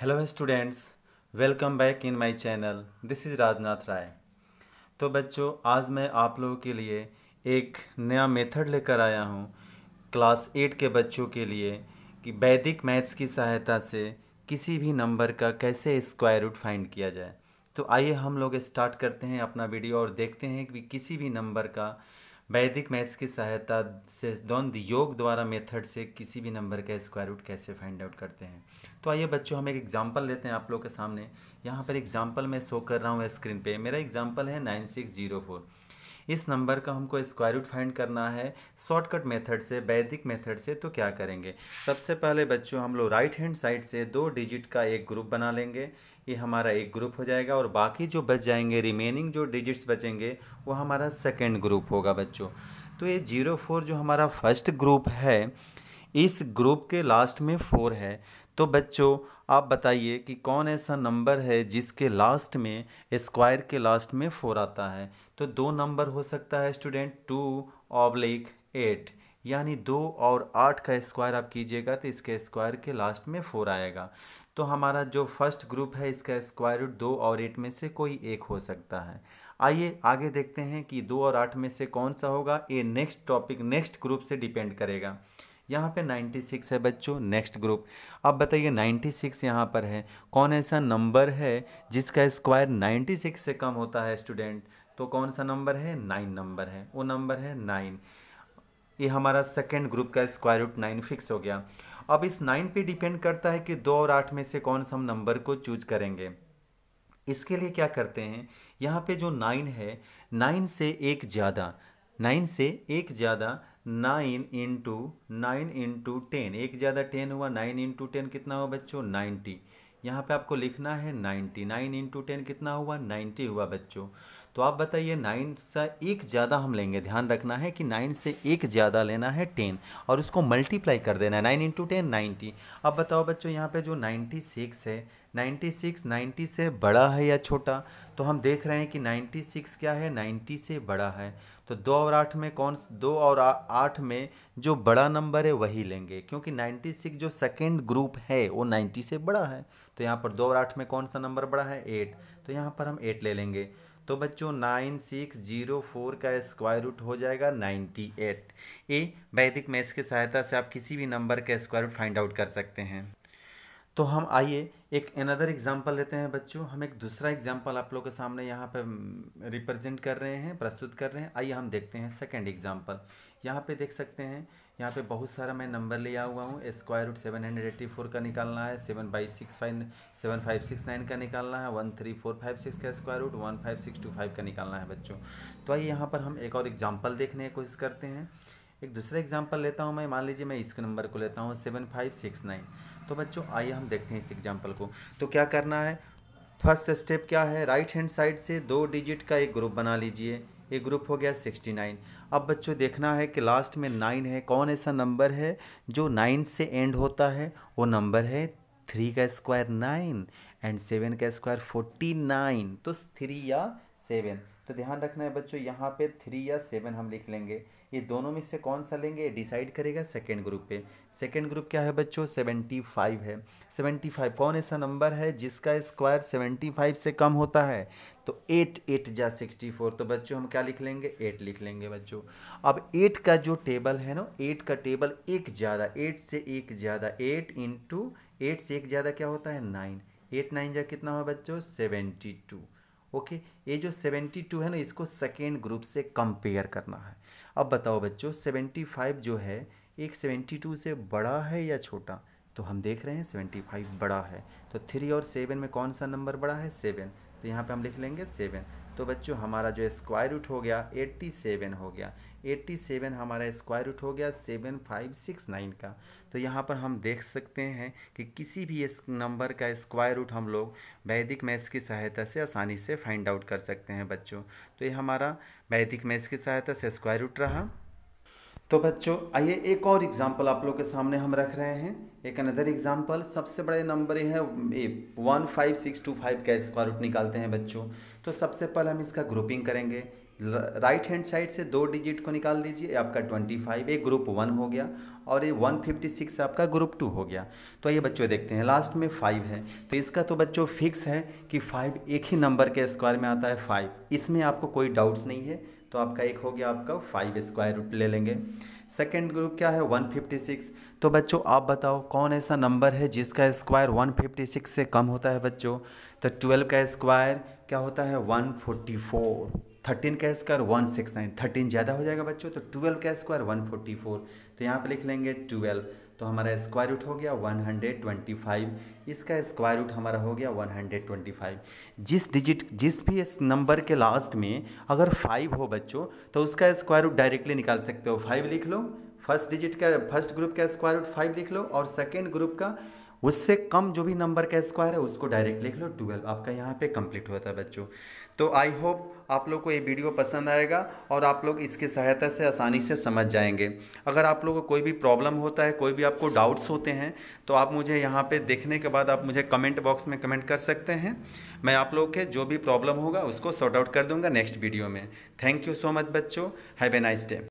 hello students welcome back in my channel this is Rajnath Rai तो बच्चों आज मैं आप लोगों के लिए एक नया मेथड लेकर आया हूँ क्लास एट के बच्चों के लिए कि वैदिक मैथ्स की सहायता से किसी भी नंबर का कैसे स्क्वायर रूट फाइंड किया जाए तो आइए हम लोग स्टार्ट करते हैं अपना वीडियो और देखते हैं कि किसी भी नंबर का वैदिक मैथ्स की सहायता से द्वंद योग द्वारा मेथड से किसी भी नंबर का स्क्वायर रूट कैसे फाइंड आउट करते हैं तो आइए बच्चों हम एक एग्जांपल लेते हैं आप लोग के सामने यहाँ पर एग्जांपल मैं शो कर रहा हूँ स्क्रीन पे मेरा एग्जांपल है नाइन सिक्स जीरो फोर इस नंबर का हमको स्क्वायर रूट फाइंड करना है शॉर्टकट मेथड से वैदिक मेथड से तो क्या करेंगे सबसे पहले बच्चों हम लोग राइट हैंड साइड से दो डिजिट का एक ग्रुप बना लेंगे ये हमारा एक ग्रुप हो जाएगा और बाकी जो बच जाएंगे रिमेनिंग जो डिजिट्स बचेंगे वो हमारा सेकेंड ग्रुप होगा बच्चों तो ये जीरो फोर जो हमारा फर्स्ट ग्रुप है इस ग्रुप के लास्ट में फोर है तो बच्चों आप बताइए कि कौन ऐसा नंबर है जिसके लास्ट में स्क्वायर के लास्ट में फोर आता है तो दो नंबर हो सकता है स्टूडेंट टू ऑब्लिक एट यानी दो और आठ का स्क्वायर आप कीजिएगा तो इसके स्क्वायर के लास्ट में फोर आएगा तो हमारा जो फर्स्ट ग्रुप है इसका स्क्वायर रूट दो और एट में से कोई एक हो सकता है आइए आगे देखते हैं कि दो और आठ में से कौन सा होगा ये नेक्स्ट टॉपिक नेक्स्ट ग्रुप से डिपेंड करेगा यहाँ पे 96 है बच्चों नेक्स्ट ग्रुप अब बताइए 96 सिक्स यहाँ पर है कौन ऐसा नंबर है जिसका स्क्वायर 96 से कम होता है स्टूडेंट तो कौन सा नंबर है नाइन नंबर है वो नंबर है नाइन ये हमारा सेकेंड ग्रुप का स्क्वायर रूट नाइन फिक्स हो गया अब इस नाइन पे डिपेंड करता है कि दो और आठ में से कौन सा हम नंबर को चूज करेंगे इसके लिए क्या करते हैं यहाँ पे जो नाइन है नाइन से एक ज़्यादा नाइन से एक ज़्यादा nine into nine into ten एक ज़्यादा टेन हुआ नाइन इंटू टेन कितना हुआ बच्चों नाइन्टी यहाँ पे आपको लिखना है नाइन्टी नाइन इंटू टेन कितना हुआ नाइन्टी हुआ बच्चों तो आप बताइए नाइन से एक ज़्यादा हम लेंगे ध्यान रखना है कि नाइन से एक ज़्यादा लेना है टेन और उसको मल्टीप्लाई कर देना है नाइन इंटू टेन नाइन्टी अब बताओ बच्चों यहाँ पे जो नाइन्टी सिक्स है नाइन्टी सिक्स नाइन्टी से बड़ा है या छोटा तो हम देख रहे हैं कि नाइन्टी सिक्स क्या है नाइन्टी से बड़ा है तो दो और आठ में कौन दो और आठ में जो बड़ा नंबर है वही लेंगे क्योंकि नाइन्टी सिक्स जो सेकेंड ग्रुप है वो नाइन्टी से बड़ा है तो यहाँ पर दो और आठ में कौन सा नंबर बड़ा है एट तो यहाँ पर हम एट ले लेंगे तो बच्चों नाइन सिक्स जीरो फोर का स्क्वायर रूट हो जाएगा नाइन्टी एट ये वैदिक मैथ्स की सहायता से आप किसी भी नंबर का स्क्वायर रूट फाइंड आउट कर सकते हैं तो हम आइए एक अनदर एग्जाम्पल लेते हैं बच्चों हम एक दूसरा एग्जाम्पल आप लोग के सामने यहाँ पर रिप्रेजेंट हम्म, कर रहे हैं प्रस्तुत कर रहे हैं आइए हम देखते हैं सेकेंड एग्जाम्पल यहाँ पे देख सकते हैं यहाँ पे बहुत सारा मैं नंबर लिया हुआ हूँ square root seven hundred eighty four का निकालना है seven by six five seven five six nine का निकालना है one three four five six का square root one five six two five का निकालना है बच्चों तो आइए यहाँ पर हम एक और एग्जाम्पल देखने की कोशिश करते हैं एक दूसरा एग्जाम्पल लेता हूँ मैं मान लीजिए मैं इसके नंबर को लेता हूँ सेवन फाइव सिक्स नाइन तो बच्चों आइए हम देखते हैं इस एग्जाम्पल को तो क्या करना है फर्स्ट स्टेप क्या है राइट हैंड साइड से दो डिजिट का एक ग्रुप बना लीजिए ये ग्रुप हो गया सिक्सटी नाइन अब बच्चों देखना है कि लास्ट में नाइन है कौन ऐसा नंबर है जो नाइन से एंड होता है वो नंबर है थ्री का स्क्वायर नाइन एंड सेवन का स्क्वायर फोर्टी नाइन तो थ्री या सेवन तो ध्यान रखना है बच्चों यहाँ पे थ्री या सेवन हम लिख लेंगे ये दोनों में से कौन सा लेंगे डिसाइड करेगा सेकेंड ग्रुप पे सेकेंड ग्रुप क्या है बच्चों सेवेंटी फाइव है सेवेंटी फाइव कौन ऐसा नंबर है जिसका स्क्वायर सेवेंटी फाइव से कम होता है तो एट एट या सिक्सटी फोर तो बच्चों हम क्या लिख लेंगे एट लिख लेंगे बच्चों अब एट का जो टेबल है ना एट का टेबल एक ज़्यादा एट से एक ज़्यादा एट इंटू एट से एक ज़्यादा क्या होता है नाइन एट नाइन जा कितना हो बच्चों सेवेंटी टू ओके ये जो सेवेंटी टू है ना इसको सेकेंड ग्रुप से कंपेयर करना है अब बताओ बच्चों सेवेंटी फाइव जो है एक सेवेंटी टू से बड़ा है या छोटा तो हम देख रहे हैं सेवेंटी फाइव बड़ा है तो थ्री और सेवन में कौन सा नंबर बड़ा है सेवन तो यहाँ पे हम लिख लेंगे सेवन तो बच्चों हमारा जो स्क्वायर रूट हो गया एट्टी सेवन हो गया एट्टी सेवन हमारा स्क्वायर रूट हो गया सेवन फाइव सिक्स नाइन का तो यहाँ पर हम देख सकते हैं कि किसी भी इस नंबर का स्क्वायर रूट हम लोग वैदिक मैथ्स की सहायता से आसानी से फाइंड आउट कर सकते हैं बच्चों तो ये हमारा वैदिक मैथ्स की सहायता से स्क्वायर रूट रहा तो बच्चों आइए एक और एग्जाम्पल आप लोग के सामने हम रख रहे हैं एक अनदर एग्जाम्पल सबसे बड़े नंबर है a one five six two five का स्क्वायर रूट निकालते हैं बच्चों तो सबसे पहले हम इसका ग्रुपिंग करेंगे राइट हैंड साइड से दो डिजिट को निकाल दीजिए आपका ट्वेंटी फाइव एक ग्रुप वन हो गया और ये वन फिफ्टी सिक्स आपका ग्रुप टू हो गया तो ये बच्चों देखते हैं लास्ट में फाइव है तो इसका तो बच्चों फिक्स है कि फाइव एक ही नंबर के स्क्वायर में आता है फाइव इसमें आपको कोई डाउट्स नहीं है तो आपका एक हो गया आपका फाइव स्क्वायर रूट ले लेंगे सेकेंड ग्रुप क्या है 156 तो बच्चों आप बताओ कौन ऐसा नंबर है जिसका स्क्वायर 156 से कम होता है बच्चों तो 12 का स्क्वायर क्या होता है 144 थर्टीन का square one six nine thirteen ज़्यादा हो जाएगा बच्चों तो ट्वेल्व का स्क्वायर वन फोर्टी फोर तो यहाँ पे लिख लेंगे ट्वेल्व तो हमारा स्क्वायर रूट हो गया 125 इसका स्क्वायर रूट हमारा हो गया 125 जिस डिजिट जिस भी इस नंबर के लास्ट में अगर फाइव हो बच्चों तो उसका स्क्वायर रूट डायरेक्टली निकाल सकते हो फाइव लिख लो फर्स्ट डिजिट का फर्स्ट ग्रुप का स्क्वायर रूट फाइव लिख लो और सेकेंड ग्रुप का उससे कम जो भी नंबर का स्क्वायर है उसको डायरेक्ट लिख लो ट्वेल्व आपका यहाँ पे कंप्लीट होता है बच्चों तो आई होप आप लोग को ये वीडियो पसंद आएगा और आप लोग इसकी सहायता से आसानी से समझ जाएंगे अगर आप लोगों को कोई भी प्रॉब्लम होता है कोई भी आपको डाउट्स होते हैं तो आप मुझे यहाँ पे देखने के बाद आप मुझे कमेंट बॉक्स में कमेंट कर सकते हैं मैं आप लोग के जो भी प्रॉब्लम होगा उसको सॉर्ट आउट कर दूंगा नेक्स्ट वीडियो में थैंक यू सो मच बच्चों हैव ए नाइस डे